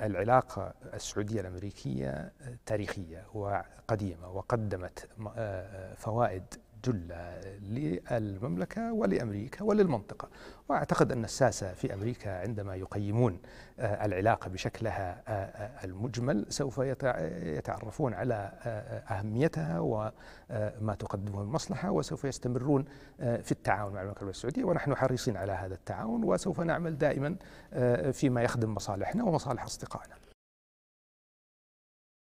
العلاقة السعودية الأمريكية تاريخية وقديمة وقدمت آه، فوائد جلة للمملكة ولأمريكا وللمنطقة وأعتقد أن الساسة في أمريكا عندما يقيمون آه، العلاقة بشكلها آه، آه، المجمل سوف يتعرفون على أهميتها وما تقدمه المصلحة وسوف يستمرون في التعاون مع المملكة العربية السعودية ونحن حريصين على هذا التعاون وسوف نعمل دائما فيما يخدم مصالحنا ومصالح أصدقائنا